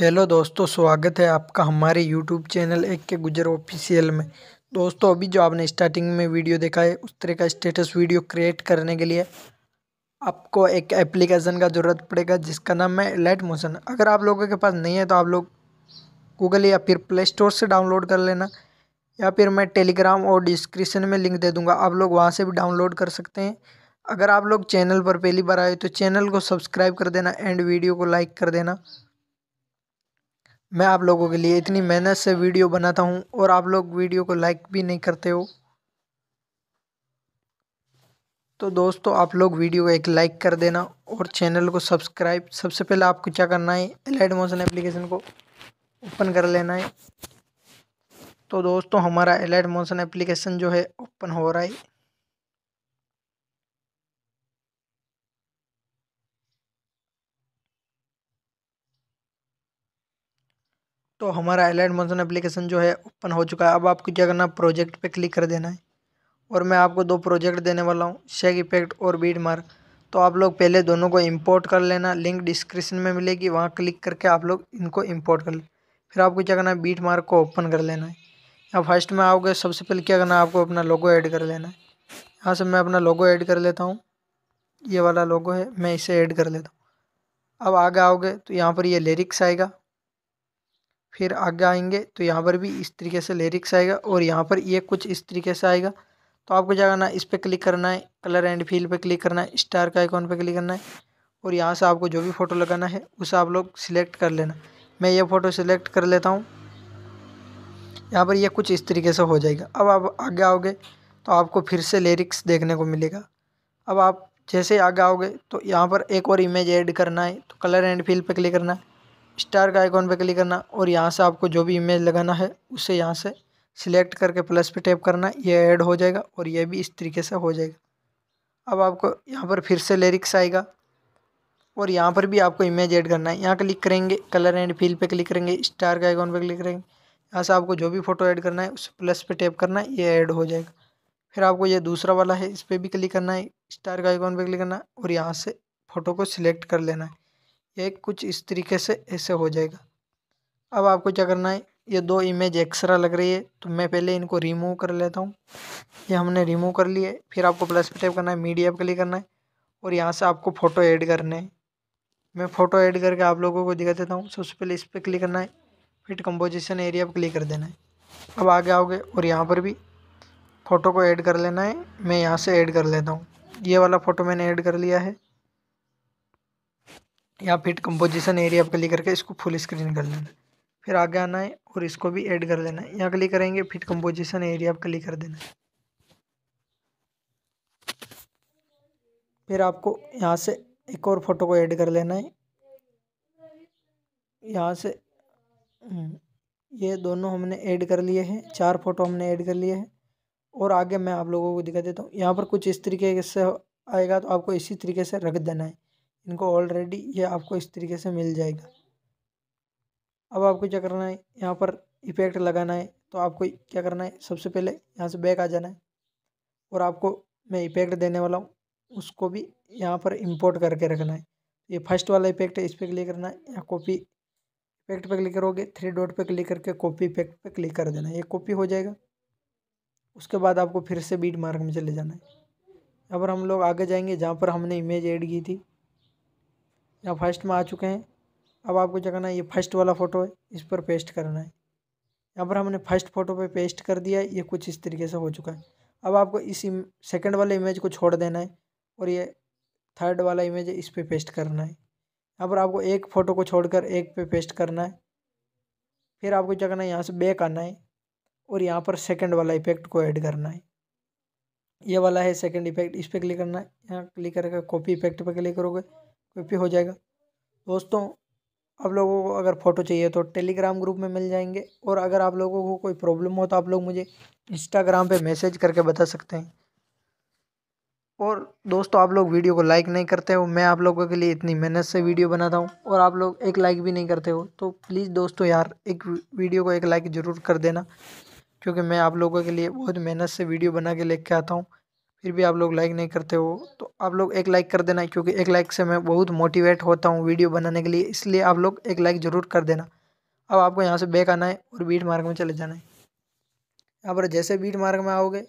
hello दोस्तों स्वागत है आपका हमारे यूट्यूब चैनल एक के गुजर ऑफिशियल में दोस्तों अभी जो आपने स्टार्टिंग में वीडियो देखा है उस तरह का स्टेटस वीडियो क्रिएट करने के लिए आपको एक एप्लीकेशन का ज़रूरत पड़ेगा जिसका नाम है लाइट मोशन अगर आप लोगों के पास नहीं है तो आप लोग गूगल या फिर प्ले स्टोर से डाउनलोड कर लेना या फिर मैं टेलीग्राम और डिस्क्रिप्शन में लिंक दे दूँगा आप लोग वहाँ से भी डाउनलोड कर सकते हैं अगर आप लोग चैनल पर पहली बार आए तो चैनल को सब्सक्राइब कर देना एंड वीडियो को लाइक कर देना मैं आप लोगों के लिए इतनी मेहनत से वीडियो बनाता हूँ और आप लोग वीडियो को लाइक भी नहीं करते हो तो दोस्तों आप लोग वीडियो को एक लाइक कर देना और चैनल को सब्सक्राइब सबसे पहले आपको क्या करना है एलाइड मोशन एप्लीकेशन को ओपन कर लेना है तो दोस्तों हमारा एलाइड मोशन एप्लीकेशन जो है ओपन हो रहा है तो हमारा एलाइड मॉनसून एप्लीकेशन जो है ओपन हो चुका है अब आपको क्या करना है प्रोजेक्ट पे क्लिक कर देना है और मैं आपको दो प्रोजेक्ट देने वाला हूँ शेक इफेक्ट और बीड मार्क तो आप लोग पहले दोनों को इंपोर्ट कर लेना लिंक डिस्क्रिप्शन में मिलेगी वहाँ क्लिक करके आप लोग इनको इम्पोर्ट कर फिर आपको क्या करना है बीट मार्क को ओपन कर लेना है यहाँ फर्स्ट में आओगे सबसे पहले क्या करना है आपको अपना लोगो ऐड कर लेना है यहाँ से मैं अपना लोगो ऐड कर लेता हूँ ये वाला लोगो है मैं इसे ऐड कर लेता हूँ अब आगे आओगे तो यहाँ पर ये लिरिक्स आएगा फिर आगे आएंगे तो यहाँ पर भी इस तरीके से लिरिक्स आएगा और यहाँ पर ये कुछ इस तरीके से आएगा तो आपको जाना है इस पर क्लिक करना है कलर एंड फील पे क्लिक करना है स्टार का आइकॉन पे क्लिक करना है और यहाँ से आपको जो भी फ़ोटो लगाना है उसे आप लोग सिलेक्ट कर लेना मैं ये फ़ोटो सिलेक्ट कर लेता हूँ यहाँ पर यह कुछ इस तरीके से हो जाएगा अब आप आगे आओगे तो आपको फिर से लिरिक्स देखने को मिलेगा अब आप जैसे आगे आओगे तो यहाँ पर एक और इमेज ऐड करना है तो कलर एंड फील पे क्लिक करना है स्टार का आइकॉन पर क्लिक करना और यहाँ से आपको जो भी इमेज लगाना है उसे यहाँ से सिलेक्ट करके प्लस पे टैप करना ये ऐड हो जाएगा और ये भी इस तरीके से हो जाएगा अब आपको यहाँ पर फिर से लिरिक्स आएगा और यहाँ पर भी आपको इमेज ऐड करना है यहाँ क्लिक करेंगे कलर एंड फील पे क्लिक करेंगे स्टार के आइकॉन पे क्लिक करेंगे यहाँ से आपको जो भी फ़ोटो ऐड करना है उस प्लस पे टैप करना है ये ऐड हो जाएगा फिर आपको ये दूसरा वाला है इस पर भी क्लिक करना है स्टार का आइकॉन पर क्लिक करना है और यहाँ से फ़ोटो को सिलेक्ट कर लेना है ये कुछ इस तरीके से ऐसे हो जाएगा अब आपको क्या करना है ये दो इमेज एक्स्ट्रा लग रही है तो मैं पहले इनको रिमूव कर लेता हूँ ये हमने रिमूव कर लिए फिर आपको प्लस पे टैप करना है मीडिया पर क्लिक करना है और यहाँ से आपको फ़ोटो ऐड करने हैं मैं फ़ोटो ऐड करके आप लोगों को दिखा देता हूँ सबसे पहले इस पर क्लिक करना है फिर कंपोजिशन एरिया पर क्लिक कर देना है अब आगे आओगे और यहाँ पर भी फ़ोटो को ऐड कर लेना है मैं यहाँ से ऐड कर लेता हूँ ये वाला फ़ोटो मैंने ऐड कर लिया है या फिर कंपोजिशन एरिया पर क्लिक करके इसको फुल स्क्रीन कर लेना फिर आगे आना है और इसको भी ऐड कर लेना है यहाँ क्लिक करेंगे फिर कंपोजिशन एरिया पर क्लिक कर देना है फिर आपको यहाँ से एक और फोटो को ऐड कर लेना है यहाँ से हम्म, ये दोनों हमने ऐड कर लिए हैं चार फोटो हमने ऐड कर लिए हैं और आगे मैं आप लोगों को दिखा देता हूँ यहाँ पर कुछ इस तरीके से आएगा तो आपको इसी तरीके से रख देना है इनको ऑलरेडी ये आपको इस तरीके से मिल जाएगा अब आपको क्या करना है यहाँ पर इफेक्ट लगाना है तो आपको क्या करना है सबसे पहले यहाँ से बैक आ जाना है और आपको मैं इफेक्ट देने वाला हूँ उसको भी यहाँ पर इंपोर्ट करके रखना है ये फर्स्ट वाला इफेक्ट है इस पर क्लिक करना है या कॉपी इफेक्ट पे क्लिक करोगे थ्री डॉट पे क्लिक करके कॉपी इफेक्ट पे क्लिक कर देना है ये कॉपी हो जाएगा उसके बाद आपको फिर से बीट मार्क में चले जाना है यहाँ पर हम लोग आगे जाएंगे जहाँ पर हमने इमेज ऐड की थी यहाँ फर्स्ट में आ चुके हैं अब आपको क्या करना है ये फर्स्ट वाला फ़ोटो है इस पर पेस्ट करना है यहाँ पर हमने फर्स्ट फ़ोटो पे पेस्ट कर दिया है ये कुछ इस तरीके से हो चुका है अब आपको इस सेकंड वाले इमेज को छोड़ देना है और ये थर्ड वाला इमेज इस पर पे पेस्ट करना है यहाँ पर आपको एक फ़ोटो को छोड़कर एक पे पेस्ट करना है फिर आपको क्या करना है यहाँ से बैक आना है और यहाँ पर सेकेंड वाला इफेक्ट को ऐड करना है ये वाला है सेकेंड इफेक्ट इस पर क्लिक करना है यहाँ क्लिक करके कॉपी इफेक्ट पर क्लिक करोगे भी हो जाएगा दोस्तों आप लोगों को अगर फ़ोटो चाहिए तो टेलीग्राम ग्रुप में मिल जाएंगे और अगर आप लोगों को कोई प्रॉब्लम हो तो आप लोग मुझे इंस्टाग्राम पे मैसेज करके बता सकते हैं और दोस्तों आप लोग वीडियो को लाइक नहीं करते हो मैं आप लोगों के लिए इतनी मेहनत से वीडियो बनाता हूँ और आप लोग एक लाइक भी नहीं करते हो तो प्लीज़ दोस्तों यार एक वीडियो को एक लाइक ज़रूर कर देना क्योंकि मैं आप लोगों के लिए बहुत मेहनत से वीडियो बना के लेके आता हूँ फिर भी आप लोग लाइक नहीं करते हो तो आप लोग एक लाइक कर देना क्योंकि एक लाइक से मैं बहुत मोटिवेट होता हूँ वीडियो बनाने के लिए इसलिए आप लोग एक लाइक ज़रूर कर देना अब आपको यहाँ से बैक आना है और बीट मार्ग में चले जाना है यहाँ पर जैसे बीट मार्ग में आओगे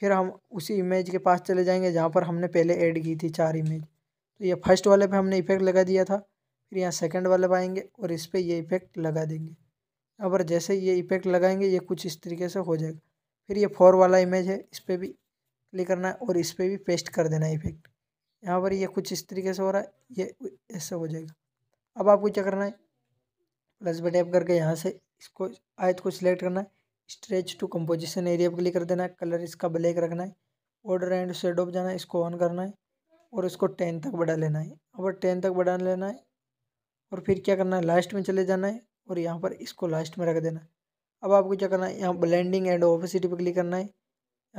फिर हम उसी इमेज के पास चले जाएंगे जहाँ पर हमने पहले ऐड की थी चार इमेज तो ये फर्स्ट वाले पे हमने इफ़ेक्ट लगा दिया था फिर यहाँ सेकंड वाले पे आएंगे और इस पर ये इफ़ेक्ट लगा देंगे अब जैसे ये इफ़ेक्ट लगाएंगे ये कुछ इस तरीके से हो जाएगा फिर ये फोर वाला इमेज है इस पर भी क्लिक करना है और इस पर भी पेस्ट कर देना है इफेक्ट यहाँ पर ये कुछ इस तरीके से हो रहा है ये ऐसा हो जाएगा अब आपको क्या करना है प्लस बटे टैप करके यहाँ से इसको आयत को सिलेक्ट करना है स्ट्रेच टू कंपोजिशन एरिया पर क्लिक कर देना है कलर इसका ब्लैक रखना है ऑर्डर एंड शेड ऑफ जाना है इसको ऑन करना है और इसको टेन तक बढ़ा लेना है अब टेन तक बढ़ा लेना है और फिर क्या करना है लास्ट में चले जाना है और यहाँ पर इसको लास्ट में रख देना है अब आपको क्या करना है यहाँ ब्लेंडिंग एंड ओपेसिटी पर क्लिक करना है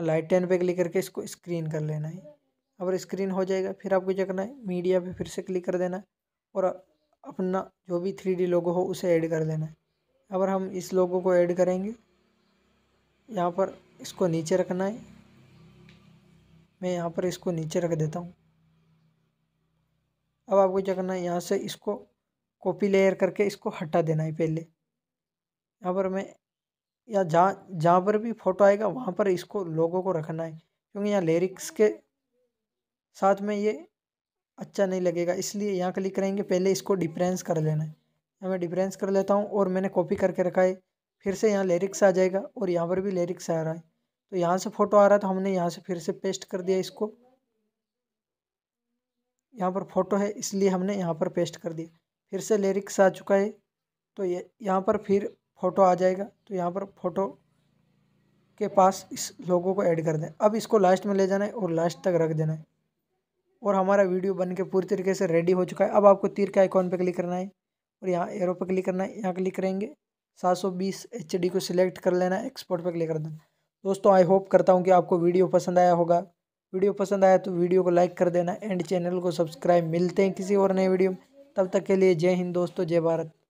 लाइट टेन पे क्लिक करके इसको स्क्रीन कर लेना है अगर स्क्रीन हो जाएगा फिर आपको क्या करना है मीडिया पे फिर से क्लिक कर देना है और अपना जो भी थ्री डी लोगो हो उसे ऐड कर देना है अगर हम इस लोगो को ऐड करेंगे यहाँ पर इसको नीचे रखना है मैं यहाँ पर इसको नीचे रख देता हूँ अब आपको क्या करना है यहाँ से इसको कॉपी लेयर करके इसको हटा देना है पहले यहाँ पर मैं या जहाँ जहाँ पर भी फोटो आएगा वहाँ पर इसको लोगों को रखना है क्योंकि यहाँ लिरिक्स के साथ में ये अच्छा नहीं लगेगा इसलिए यहाँ क्लिक करेंगे पहले इसको डिफरेंस कर लेना है मैं डिफरेंस कर लेता हूँ और मैंने कॉपी करके रखा है फिर से यहाँ लिरिक्स आ जाएगा और यहाँ पर भी लिरिक्स आ रहा है तो यहाँ से फ़ोटो आ रहा है तो हमने यहाँ से फिर से पेस्ट कर दिया इसको यहाँ पर फोटो है इसलिए हमने यहाँ पर पेस्ट कर दिया फिर से लिरिक्स आ चुका है तो ये यह, यहाँ पर फिर फ़ोटो आ जाएगा तो यहाँ पर फ़ोटो के पास इस लोगों को ऐड कर दें अब इसको लास्ट में ले जाना है और लास्ट तक रख देना है और हमारा वीडियो बन के पूरी तरीके से रेडी हो चुका है अब आपको तीर के आइकॉन पर क्लिक करना है और यहाँ एरो पर क्लिक करना है यहाँ क्लिक करेंगे सात सौ को सिलेक्ट कर लेना एक्सपोर्ट पर क्लिक कर देना दोस्तों आई होप करता हूँ कि आपको वीडियो पसंद आया होगा वीडियो पसंद आया तो वीडियो को लाइक कर देना एंड चैनल को सब्सक्राइब मिलते हैं किसी और नए वीडियो में तब तक के लिए जय हिंद दोस्तों जय भारत